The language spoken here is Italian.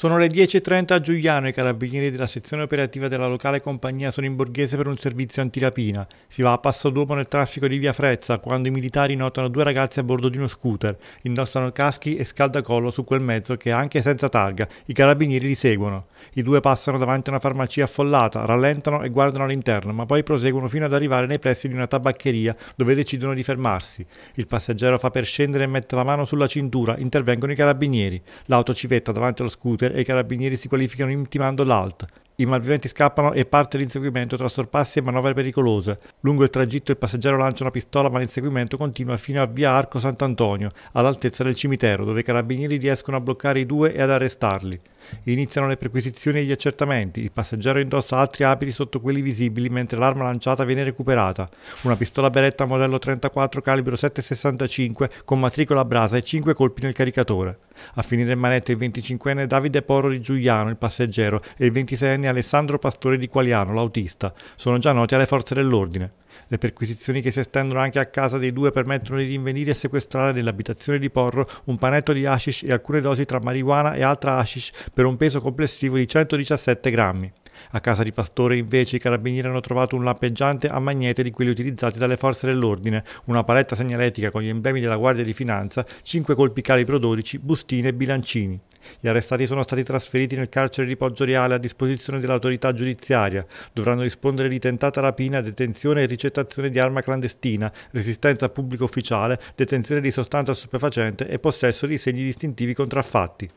Sono le 10.30 a Giuliano e i carabinieri della sezione operativa della locale compagnia sono in borghese per un servizio antirapina. Si va a passo dopo nel traffico di via Frezza quando i militari notano due ragazzi a bordo di uno scooter, indossano caschi e scaldacollo su quel mezzo che anche senza targa i carabinieri li seguono. I due passano davanti a una farmacia affollata, rallentano e guardano all'interno, ma poi proseguono fino ad arrivare nei pressi di una tabaccheria dove decidono di fermarsi. Il passeggero fa per scendere e mette la mano sulla cintura, intervengono i carabinieri. L'auto civetta davanti allo scooter e i carabinieri si qualificano intimando l'alt. I malviventi scappano e parte l'inseguimento tra sorpassi e manovre pericolose. Lungo il tragitto il passeggero lancia una pistola ma l'inseguimento continua fino a via Arco Sant'Antonio, all'altezza del cimitero, dove i carabinieri riescono a bloccare i due e ad arrestarli. Iniziano le perquisizioni e gli accertamenti. Il passeggero indossa altri abiti sotto quelli visibili mentre l'arma lanciata viene recuperata. Una pistola beretta modello 34 calibro 7,65 con matricola a brasa e 5 colpi nel caricatore. A finire in manetto il 25enne Davide Porro di Giuliano, il passeggero, e il 26enne Alessandro Pastore di Qualiano, l'autista, sono già noti alle forze dell'ordine. Le perquisizioni che si estendono anche a casa dei due permettono di rinvenire e sequestrare nell'abitazione di Porro un panetto di hashish e alcune dosi tra marijuana e altra hashish per un peso complessivo di 117 grammi. A casa di Pastore invece i carabinieri hanno trovato un lampeggiante a magnete di quelli utilizzati dalle forze dell'ordine, una paletta segnaletica con gli emblemi della Guardia di Finanza, 5 colpi calibro 12, bustine e bilancini. Gli arrestati sono stati trasferiti nel carcere di Poggio Reale a disposizione dell'autorità giudiziaria. Dovranno rispondere di tentata rapina, detenzione e ricettazione di arma clandestina, resistenza a pubblico ufficiale, detenzione di sostanza stupefacente e possesso di segni distintivi contraffatti.